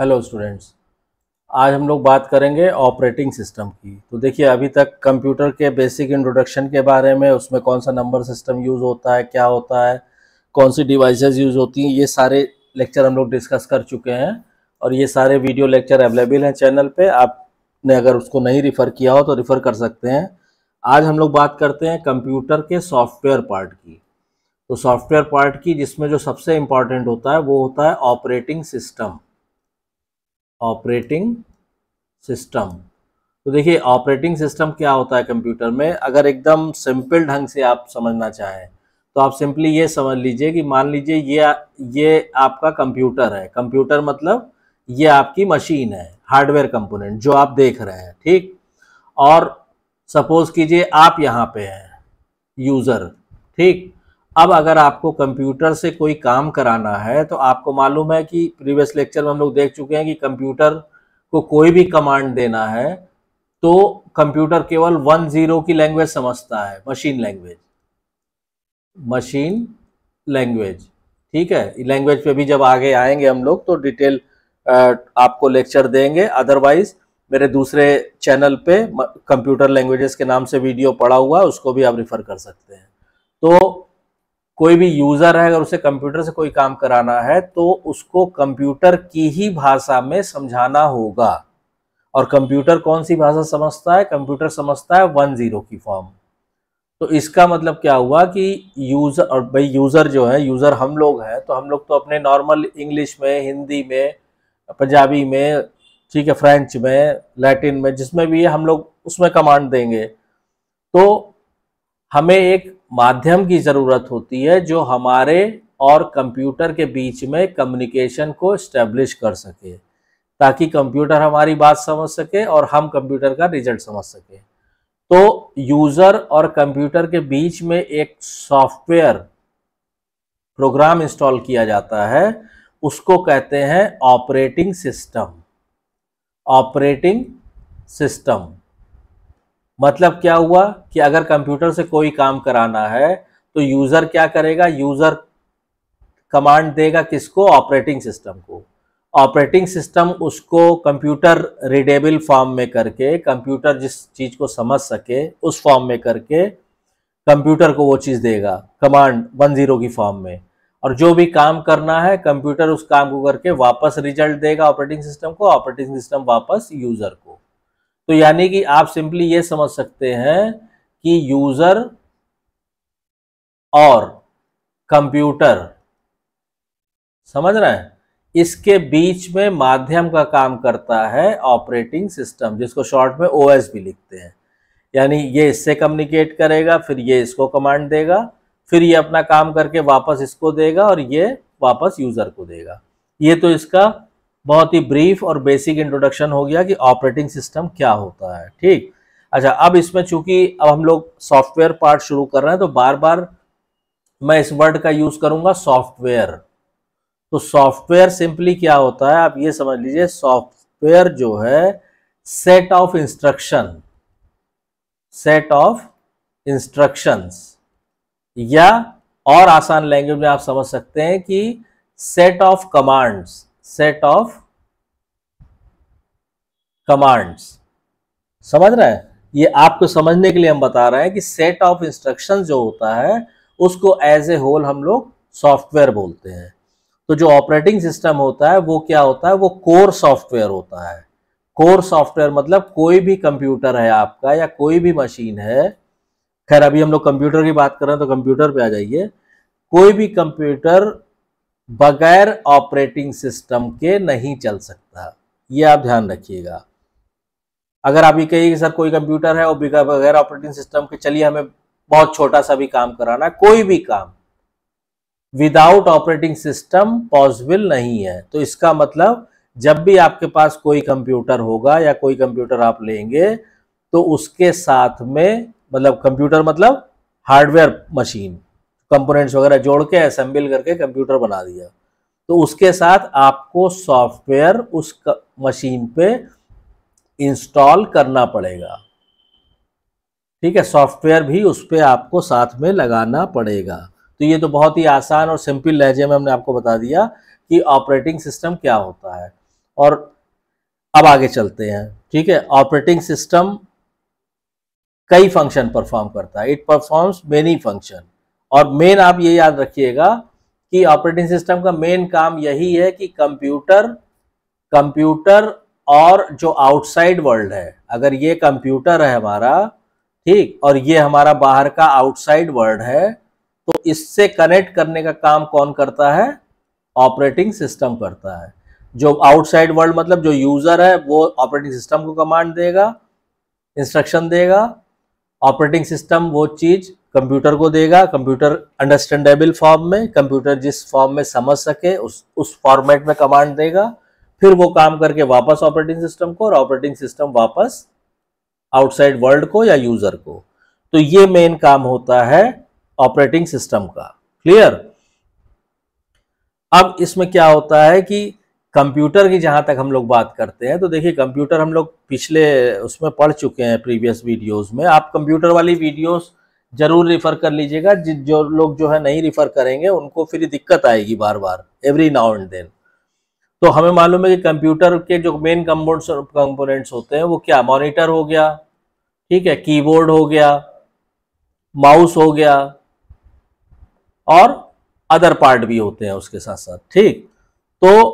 hello students आज हम लोग बात करेंगे ऑपरेटिंग सिस्टम की तो देखिए अभी तक कंप्यूटर के बेसिक इंट्रोडक्शन के बारे में उसमें कौन सा नंबर सिस्टम यूज़ होता है क्या होता है कौन सी डिवाइसेस यूज़ होती हैं ये सारे लेक्चर हम लोग डिस्कस कर चुके हैं और ये सारे वीडियो लेक्चर अवेलेबल हैं चैनल पर आपने अगर उसको नहीं रिफ़र किया हो तो रिफ़र कर सकते हैं आज हम लोग बात करते हैं कंप्यूटर के सॉफ्टवेयर पार्ट की तो सॉफ्टवेयर पार्ट की जिसमें जो सबसे इम्पॉर्टेंट होता है वो होता है ऑपरेटिंग सिस्टम ऑपरेटिंग सिस्टम तो देखिए ऑपरेटिंग सिस्टम क्या होता है कंप्यूटर में अगर एकदम सिंपल ढंग से आप समझना चाहें तो आप सिंपली ये समझ लीजिए कि मान लीजिए ये ये आपका कंप्यूटर है कंप्यूटर मतलब ये आपकी मशीन है हार्डवेयर कंपोनेंट जो आप देख रहे हैं ठीक और सपोज कीजिए आप यहाँ पे हैं यूज़र ठीक अब अगर आपको कंप्यूटर से कोई काम कराना है तो आपको मालूम है कि प्रीवियस लेक्चर में हम लोग देख चुके हैं कि कंप्यूटर को कोई भी कमांड देना है तो कंप्यूटर केवल वन जीरो की लैंग्वेज समझता है मशीन लैंग्वेज मशीन लैंग्वेज ठीक है लैंग्वेज पे भी जब आगे आएंगे हम लोग तो डिटेल आपको लेक्चर देंगे अदरवाइज मेरे दूसरे चैनल पे कंप्यूटर लैंग्वेजेस के नाम से वीडियो पड़ा हुआ है उसको भी आप रिफ़र कर सकते हैं तो कोई भी यूजर है अगर उसे कंप्यूटर से कोई काम कराना है तो उसको कंप्यूटर की ही भाषा में समझाना होगा और कंप्यूटर कौन सी भाषा समझता है कंप्यूटर समझता है वन जीरो की फॉर्म तो इसका मतलब क्या हुआ कि यूजर और भाई यूजर जो है यूजर हम लोग हैं तो हम लोग तो अपने नॉर्मल इंग्लिश में हिंदी में पंजाबी में ठीक है फ्रेंच में लैटिन में जिसमें भी हम लोग उसमें कमांड देंगे तो हमें एक माध्यम की ज़रूरत होती है जो हमारे और कंप्यूटर के बीच में कम्युनिकेशन को स्टेब्लिश कर सके ताकि कंप्यूटर हमारी बात समझ सके और हम कंप्यूटर का रिजल्ट समझ सके तो यूज़र और कंप्यूटर के बीच में एक सॉफ्टवेयर प्रोग्राम इंस्टॉल किया जाता है उसको कहते हैं ऑपरेटिंग सिस्टम ऑपरेटिंग सिस्टम मतलब क्या हुआ कि अगर कंप्यूटर से कोई काम कराना है तो यूज़र क्या करेगा यूज़र कमांड देगा किसको ऑपरेटिंग सिस्टम को ऑपरेटिंग सिस्टम उसको कंप्यूटर रीडेबल फॉर्म में करके कंप्यूटर जिस चीज़ को समझ सके उस फॉर्म में करके कंप्यूटर को वो चीज़ देगा कमांड वन ज़ीरो की फॉर्म में और जो भी काम करना है कंप्यूटर उस काम को करके वापस रिजल्ट देगा ऑपरेटिंग सिस्टम को ऑपरेटिंग सिस्टम वापस यूज़र को तो यानी कि आप सिंपली ये समझ सकते हैं कि यूजर और कंप्यूटर समझ रहे हैं इसके बीच में माध्यम का काम करता है ऑपरेटिंग सिस्टम जिसको शॉर्ट में ओएस भी लिखते हैं यानी ये इससे कम्युनिकेट करेगा फिर ये इसको कमांड देगा फिर ये अपना काम करके वापस इसको देगा और ये वापस यूजर को देगा ये तो इसका बहुत ही ब्रीफ और बेसिक इंट्रोडक्शन हो गया कि ऑपरेटिंग सिस्टम क्या होता है ठीक अच्छा अब इसमें चूंकि अब हम लोग सॉफ्टवेयर पार्ट शुरू कर रहे हैं तो बार बार मैं इस वर्ड का यूज करूंगा सॉफ्टवेयर तो सॉफ्टवेयर सिंपली क्या होता है आप ये समझ लीजिए सॉफ्टवेयर जो है set of instruction set of instructions या और आसान लैंग्वेज में आप समझ सकते हैं कि set of commands set of commands समझ रहे हैं ये आपको समझने के लिए हम बता रहे हैं कि सेट ऑफ इंस्ट्रक्शन जो होता है उसको एज ए होल हम लोग सॉफ्टवेयर बोलते हैं तो जो ऑपरेटिंग सिस्टम होता है वो क्या होता है वो कोर सॉफ्टवेयर होता है कोर सॉफ्टवेयर मतलब कोई भी कंप्यूटर है आपका या कोई भी मशीन है खैर अभी हम लोग कंप्यूटर की बात कर रहे हैं तो कंप्यूटर पे आ जाइए कोई भी कंप्यूटर बगैर ऑपरेटिंग सिस्टम के नहीं चल सकता ये आप ध्यान रखिएगा अगर आप ये कहिए कि सर कोई कंप्यूटर है वो बगैर ऑपरेटिंग सिस्टम के चलिए हमें बहुत छोटा सा भी काम कराना कोई भी काम विदाउट ऑपरेटिंग सिस्टम पॉसिबल नहीं है तो इसका मतलब जब भी आपके पास कोई कंप्यूटर होगा या कोई कंप्यूटर आप लेंगे तो उसके साथ में मतलब कंप्यूटर मतलब हार्डवेयर मशीन कंपोनेंट्स वगैरह जोड़ के असेंबल करके कंप्यूटर बना दिया तो उसके साथ आपको सॉफ्टवेयर उस मशीन पे इंस्टॉल करना पड़ेगा ठीक है सॉफ्टवेयर भी उस पर आपको साथ में लगाना पड़ेगा तो ये तो बहुत ही आसान और सिंपल लहजे में हमने आपको बता दिया कि ऑपरेटिंग सिस्टम क्या होता है और अब आगे चलते हैं ठीक है ऑपरेटिंग सिस्टम कई फंक्शन परफॉर्म करता है इट परफॉर्म्स मेनी फंक्शन और मेन आप ये याद रखिएगा कि ऑपरेटिंग सिस्टम का मेन काम यही है कि कंप्यूटर कंप्यूटर और जो आउटसाइड वर्ल्ड है अगर ये कंप्यूटर है हमारा ठीक और ये हमारा बाहर का आउटसाइड वर्ल्ड है तो इससे कनेक्ट करने का काम कौन करता है ऑपरेटिंग सिस्टम करता है जो आउटसाइड वर्ल्ड मतलब जो यूज़र है वो ऑपरेटिंग सिस्टम को कमांड देगा इंस्ट्रक्शन देगा ऑपरेटिंग सिस्टम वो चीज़ कंप्यूटर को देगा कंप्यूटर अंडरस्टैंडेबल फॉर्म में कंप्यूटर जिस फॉर्म में समझ सके उस उस फॉर्मेट में कमांड देगा फिर वो काम करके वापस ऑपरेटिंग सिस्टम को और ऑपरेटिंग सिस्टम वापस आउटसाइड वर्ल्ड को या यूजर को तो ये मेन काम होता है ऑपरेटिंग सिस्टम का क्लियर अब इसमें क्या होता है कि कंप्यूटर की जहां तक हम लोग बात करते हैं तो देखिए कंप्यूटर हम लोग पिछले उसमें पढ़ चुके हैं प्रीवियस वीडियोस में आप कंप्यूटर वाली वीडियोस जरूर रिफर कर लीजिएगा जो लोग जो है नहीं रिफर करेंगे उनको फिर दिक्कत आएगी बार बार एवरी नाउ एंड देन तो हमें मालूम है कि कंप्यूटर के जो मेन कंपोनेंट्स होते हैं वो क्या मॉनिटर हो गया ठीक है कीबोर्ड हो गया माउस हो गया और अदर पार्ट भी होते हैं उसके साथ साथ ठीक तो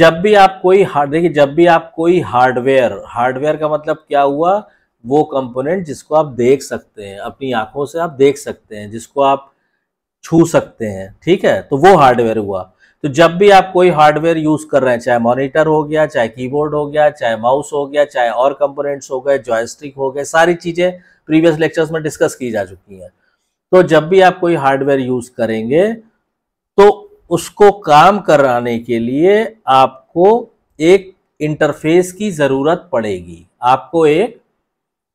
जब भी आप कोई हार्ड देखिए जब भी आप कोई हार्डवेयर हार्डवेयर का मतलब क्या हुआ वो कंपोनेंट जिसको आप देख सकते हैं अपनी आंखों से आप देख सकते हैं जिसको आप छू सकते हैं ठीक है तो वो हार्डवेयर हुआ तो जब भी आप कोई हार्डवेयर यूज कर रहे हैं चाहे मॉनिटर हो गया चाहे कीबोर्ड हो गया चाहे माउस हो गया चाहे और कंपोनेंट्स हो गए जॉयस्टिक हो गए सारी चीजें प्रीवियस लेक्चर्स में डिस्कस की जा चुकी हैं तो जब भी आप कोई हार्डवेयर यूज करेंगे तो उसको काम कराने के लिए आपको एक इंटरफेस की जरूरत पड़ेगी आपको एक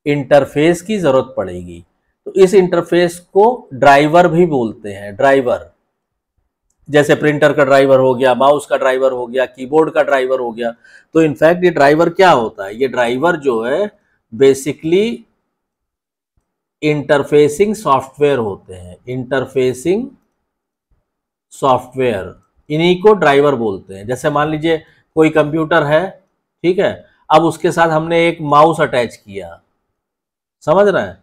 इंटरफेस की ज़रूरत पड़ेगी तो इस इंटरफेस को ड्राइवर भी बोलते हैं ड्राइवर जैसे प्रिंटर का ड्राइवर हो गया माउस का ड्राइवर हो गया कीबोर्ड का ड्राइवर हो गया तो इनफैक्ट ये ड्राइवर क्या होता है ये ड्राइवर जो है बेसिकली इंटरफेसिंग सॉफ्टवेयर होते हैं इंटरफेसिंग सॉफ्टवेयर इन्हीं को ड्राइवर बोलते हैं जैसे मान लीजिए कोई कंप्यूटर है ठीक है अब उसके साथ हमने एक माउस अटैच किया समझ रहे हैं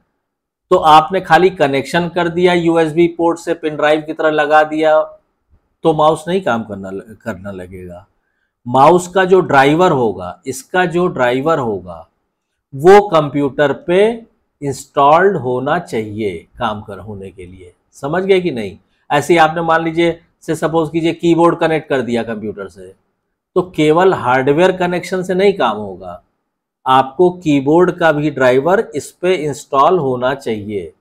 तो आपने खाली कनेक्शन कर दिया यूएसबी पोर्ट से पिन ड्राइव की तरह लगा दिया तो माउस नहीं काम करना करना लगेगा माउस का जो ड्राइवर होगा इसका जो ड्राइवर होगा वो कंप्यूटर पे इंस्टॉल्ड होना चाहिए काम कर होने के लिए समझ गए कि नहीं ऐसे ही आपने मान लीजिए से सपोज कीजिए कीबोर्ड कनेक्ट कर दिया कंप्यूटर से तो केवल हार्डवेयर कनेक्शन से नहीं काम होगा आपको कीबोर्ड का भी ड्राइवर इस पर इंस्टॉल होना चाहिए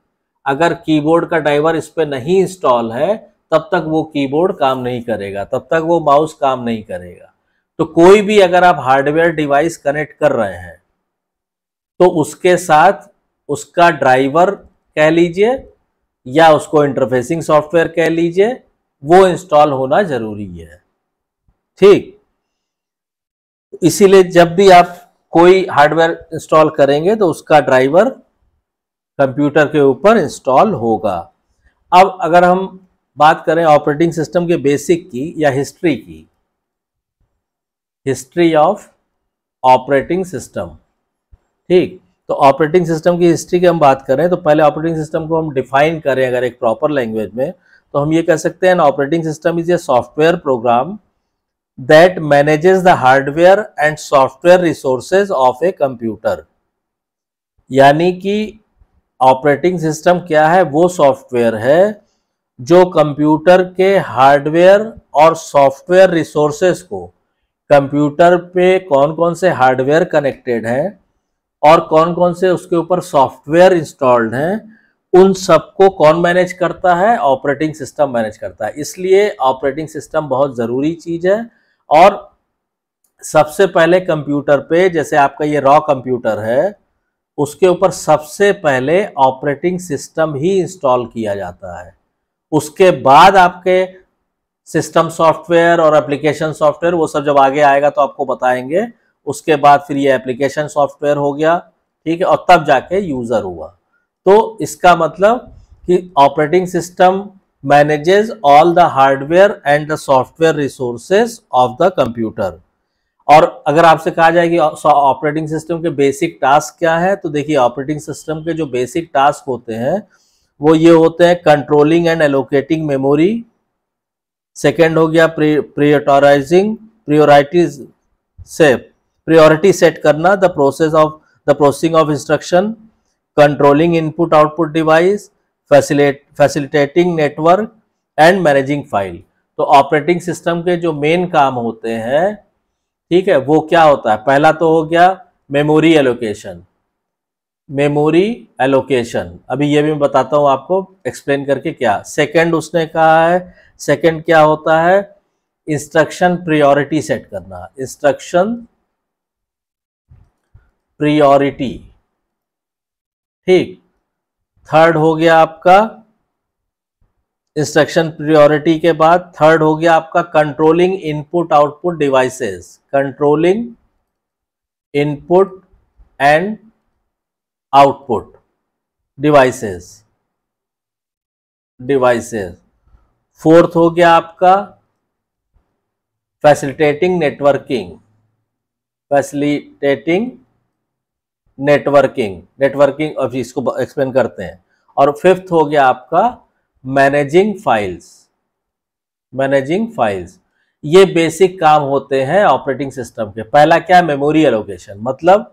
अगर कीबोर्ड का ड्राइवर इस पर नहीं इंस्टॉल है तब तक वो कीबोर्ड काम नहीं करेगा तब तक वो माउस काम नहीं करेगा तो कोई भी अगर आप हार्डवेयर डिवाइस कनेक्ट कर रहे हैं तो उसके साथ उसका ड्राइवर कह लीजिए या उसको इंटरफेसिंग सॉफ्टवेयर कह लीजिए वो इंस्टॉल होना जरूरी है ठीक इसीलिए जब भी आप कोई हार्डवेयर इंस्टॉल करेंगे तो उसका ड्राइवर कंप्यूटर के ऊपर इंस्टॉल होगा अब अगर हम बात करें ऑपरेटिंग सिस्टम के बेसिक की या हिस्ट्री की हिस्ट्री ऑफ ऑपरेटिंग सिस्टम ठीक तो ऑपरेटिंग सिस्टम की हिस्ट्री की हम बात करें तो पहले ऑपरेटिंग सिस्टम को हम डिफाइन करें अगर एक प्रॉपर लैंग्वेज में तो हम ये कह सकते हैं operating system is a software program that manages the hardware and software resources of a computer यानी कि ऑपरेटिंग सिस्टम क्या है वो सॉफ्टवेयर है जो कंप्यूटर के हार्डवेयर और सॉफ्टवेयर रिसोर्सेज को कंप्यूटर पे कौन कौन से हार्डवेयर कनेक्टेड हैं और कौन कौन से उसके ऊपर सॉफ्टवेयर इंस्टॉल्ड हैं उन सबको कौन मैनेज करता है ऑपरेटिंग सिस्टम मैनेज करता है इसलिए ऑपरेटिंग सिस्टम बहुत ज़रूरी चीज़ है और सबसे पहले कंप्यूटर पे जैसे आपका ये रॉ कंप्यूटर है उसके ऊपर सबसे पहले ऑपरेटिंग सिस्टम ही इंस्टॉल किया जाता है उसके बाद आपके सिस्टम सॉफ्टवेयर और एप्लीकेशन सॉफ्टवेयर वो सब जब आगे आएगा तो आपको बताएंगे उसके बाद फिर ये एप्लीकेशन सॉफ्टवेयर हो गया ठीक है और तब जाके यूज़र हुआ तो इसका मतलब कि operating system manages all the hardware and the software resources of the computer और अगर आपसे कहा जाए कि ऑपरेटिंग सिस्टम के बेसिक टास्क क्या है तो देखिए ऑपरेटिंग सिस्टम के जो बेसिक टास्क होते हैं वो ये होते हैं controlling and allocating memory second हो गया प्रियोटराइजिंग प्रियोरिटी से प्रियोरिटी सेट करना the process of the processing of instruction controlling input output device facilitate facilitating network and managing file तो ऑपरेटिंग सिस्टम के जो मेन काम होते हैं ठीक है वो क्या होता है पहला तो हो गया मेमोरी एलोकेशन मेमोरी एलोकेशन अभी ये भी मैं बताता हूँ आपको एक्सप्लेन करके क्या सेकंड उसने कहा है सेकंड क्या होता है इंस्ट्रक्शन प्रियोरिटी सेट करना इंस्ट्रक्शन प्रियोरिटी ठीक थर्ड हो गया आपका इंस्ट्रक्शन प्रियोरिटी के बाद थर्ड हो गया आपका controlling input output devices controlling input and output devices devices fourth हो गया आपका facilitating networking facilitating networking networking अभी इसको एक्सप्लेन करते हैं और फिफ्थ हो गया आपका मैनेजिंग फाइल्स मैनेजिंग फाइल्स ये बेसिक काम होते हैं ऑपरेटिंग सिस्टम के पहला क्या है मेमोरी एलोकेशन मतलब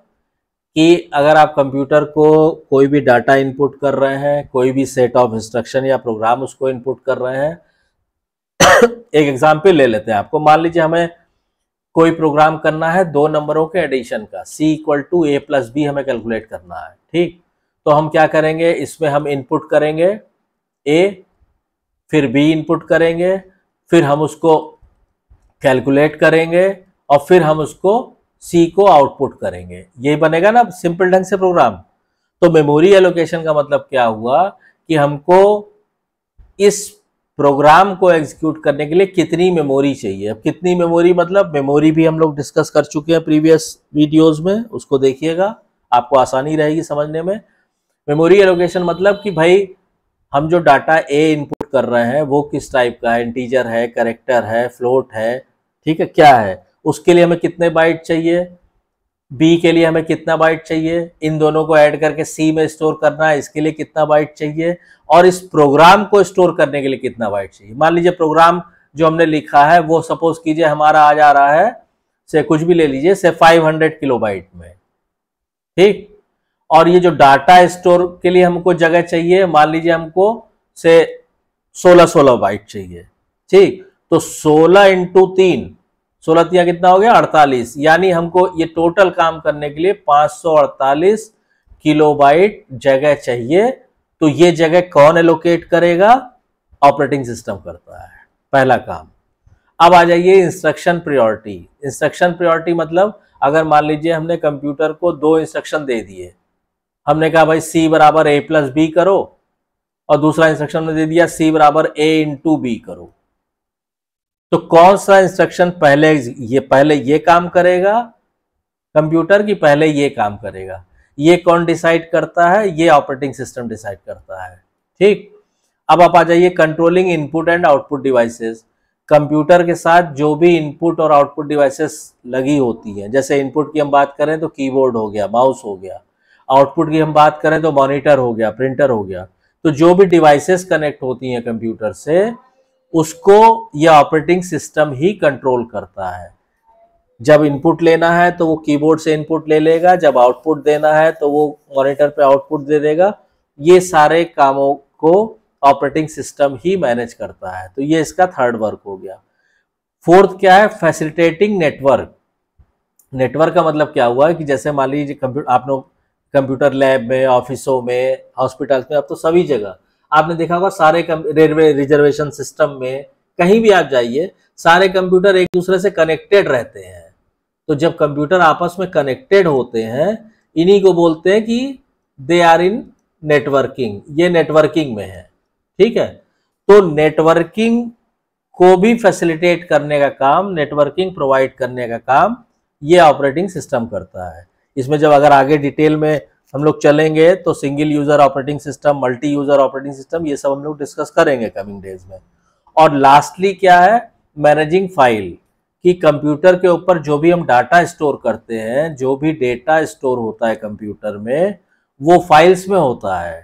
कि अगर आप कंप्यूटर को कोई भी डाटा इनपुट कर रहे हैं कोई भी सेट ऑफ इंस्ट्रक्शन या प्रोग्राम उसको इनपुट कर रहे हैं एक एग्जाम्पल ले लेते हैं आपको मान लीजिए हमें कोई प्रोग्राम करना है दो नंबरों के एडिशन का c equal to A plus B हमें कैलकुलेट करना है ठीक तो हम क्या करेंगे इसमें हम इनपुट करेंगे a फिर b इनपुट करेंगे फिर हम उसको कैलकुलेट करेंगे और फिर हम उसको c को आउटपुट करेंगे ये बनेगा ना सिंपल ढंग से प्रोग्राम तो मेमोरी एलोकेशन का मतलब क्या हुआ कि हमको इस प्रोग्राम को एग्जीक्यूट करने के लिए कितनी मेमोरी चाहिए अब कितनी मेमोरी मतलब मेमोरी भी हम लोग डिस्कस कर चुके हैं प्रीवियस वीडियोस में उसको देखिएगा आपको आसानी रहेगी समझने में मेमोरी एलोकेशन मतलब कि भाई हम जो डाटा ए इनपुट कर रहे हैं वो किस टाइप का है इंटीजर है करेक्टर है फ्लोट है ठीक है क्या है उसके लिए हमें कितने बाइट चाहिए बी के लिए हमें कितना बाइट चाहिए इन दोनों को ऐड करके सी में स्टोर करना है इसके लिए कितना बाइट चाहिए और इस प्रोग्राम को स्टोर करने के लिए कितना बाइट चाहिए मान लीजिए प्रोग्राम जो हमने लिखा है वो सपोज कीजिए हमारा आ जा रहा है से कुछ भी ले लीजिए से 500 किलोबाइट में ठीक और ये जो डाटा स्टोर के लिए हमको जगह चाहिए मान लीजिए हमको से 16 16 बाइट चाहिए ठीक तो 16 इंटू तीन सोलह तिया कितना हो गया अड़तालीस यानी हमको ये टोटल काम करने के लिए 548 किलोबाइट जगह चाहिए तो ये जगह कौन एलोकेट करेगा ऑपरेटिंग सिस्टम करता है पहला काम अब आ जाइए इंस्ट्रक्शन प्रियोरिटी इंस्ट्रक्शन प्रियोरिटी मतलब अगर मान लीजिए हमने कंप्यूटर को दो इंस्ट्रक्शन दे दिए हमने कहा भाई सी बराबर ए प्लस बी करो और दूसरा इंस्ट्रक्शन दे दिया सी बराबर ए इंटू बी करो तो कौन सा इंस्ट्रक्शन पहले ये पहले ये काम करेगा कंप्यूटर की पहले ये काम करेगा ये कौन डिसाइड करता है ये ऑपरेटिंग सिस्टम डिसाइड करता है ठीक अब आप आ जाइए controlling input and output devices computer के साथ जो भी इनपुट और आउटपुट डिवाइसेस लगी होती हैं जैसे इनपुट की हम बात करें तो कीबोर्ड हो गया माउस हो गया आउटपुट की हम बात करें तो मॉनिटर हो गया प्रिंटर हो गया तो जो भी डिवाइसेस कनेक्ट होती हैं कंप्यूटर से उसको यह ऑपरेटिंग सिस्टम ही कंट्रोल करता है जब इनपुट लेना है तो वो कीबोर्ड से इनपुट ले लेगा जब आउटपुट देना है तो वो मॉनिटर पे आउटपुट दे देगा ये सारे कामों को ऑपरेटिंग सिस्टम ही मैनेज करता है तो ये इसका थर्ड वर्क हो गया फोर्थ क्या है फैसिलिटेटिंग नेटवर्क नेटवर्क का मतलब क्या हुआ है कि जैसे मान लीजिए कंप्यूटर आप लोग कंप्यूटर लैब में ऑफिसों में हॉस्पिटल्स में अब तो सभी जगह आपने देखा होगा सारे रेलवे रिजर्वेशन सिस्टम में कहीं भी आप जाइए सारे कंप्यूटर एक दूसरे से कनेक्टेड रहते हैं तो जब कंप्यूटर आपस में कनेक्टेड होते हैं इन्हीं को बोलते हैं कि दे आर इन नेटवर्किंग ये नेटवर्किंग में है ठीक है तो नेटवर्किंग को भी फैसिलिटेट करने का काम नेटवर्किंग प्रोवाइड करने का काम ये ऑपरेटिंग सिस्टम करता है इसमें जब अगर आगे डिटेल में हम लोग चलेंगे तो single user operating system multi user operating system ये सब हम लोग डिस्कस करेंगे कमिंग डेज में और लास्टली क्या है मैनेजिंग फाइल कि कंप्यूटर के ऊपर जो भी हम डाटा स्टोर करते हैं जो भी डेटा स्टोर होता है कंप्यूटर में वो फाइल्स में होता है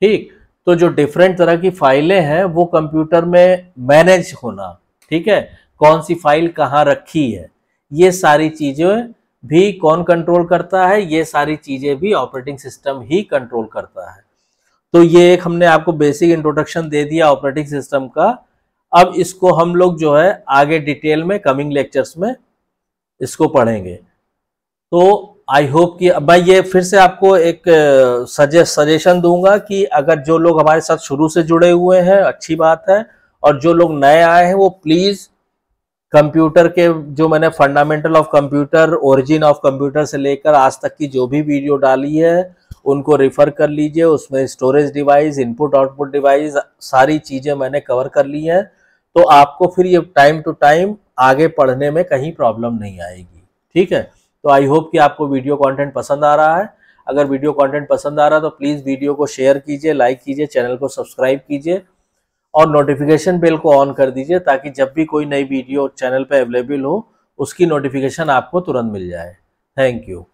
ठीक तो जो डिफरेंट तरह की फाइलें हैं वो कंप्यूटर में मैनेज होना ठीक है कौन सी फाइल कहाँ रखी है ये सारी चीज़ें भी कौन कंट्रोल करता है ये सारी चीज़ें भी ऑपरेटिंग सिस्टम ही कंट्रोल करता है तो ये एक हमने आपको बेसिक इंट्रोडक्शन दे दिया ऑपरेटिंग सिस्टम का अब इसको हम लोग जो है आगे डिटेल में कमिंग लेक्चर्स में इसको पढ़ेंगे तो आई होप कि मैं ये फिर से आपको एक सजेस्ट सजेशन दूंगा कि अगर जो लोग हमारे साथ शुरू से जुड़े हुए हैं अच्छी बात है और जो लोग नए आए हैं वो प्लीज़ कंप्यूटर के जो मैंने fundamental of computer origin of computer से लेकर आज तक की जो भी वीडियो डाली है उनको रिफर कर लीजिए उसमें storage device input output device सारी चीज़ें मैंने कवर कर ली हैं तो आपको फिर ये टाइम टू टाइम आगे पढ़ने में कहीं प्रॉब्लम नहीं आएगी ठीक है तो आई होप कि आपको वीडियो कंटेंट पसंद आ रहा है अगर वीडियो कंटेंट पसंद आ रहा है तो प्लीज़ वीडियो को शेयर कीजिए लाइक कीजिए चैनल को सब्सक्राइब कीजिए और नोटिफिकेशन बेल को ऑन कर दीजिए ताकि जब भी कोई नई वीडियो चैनल पर अवेलेबल हो उसकी नोटिफिकेशन आपको तुरंत मिल जाए थैंक यू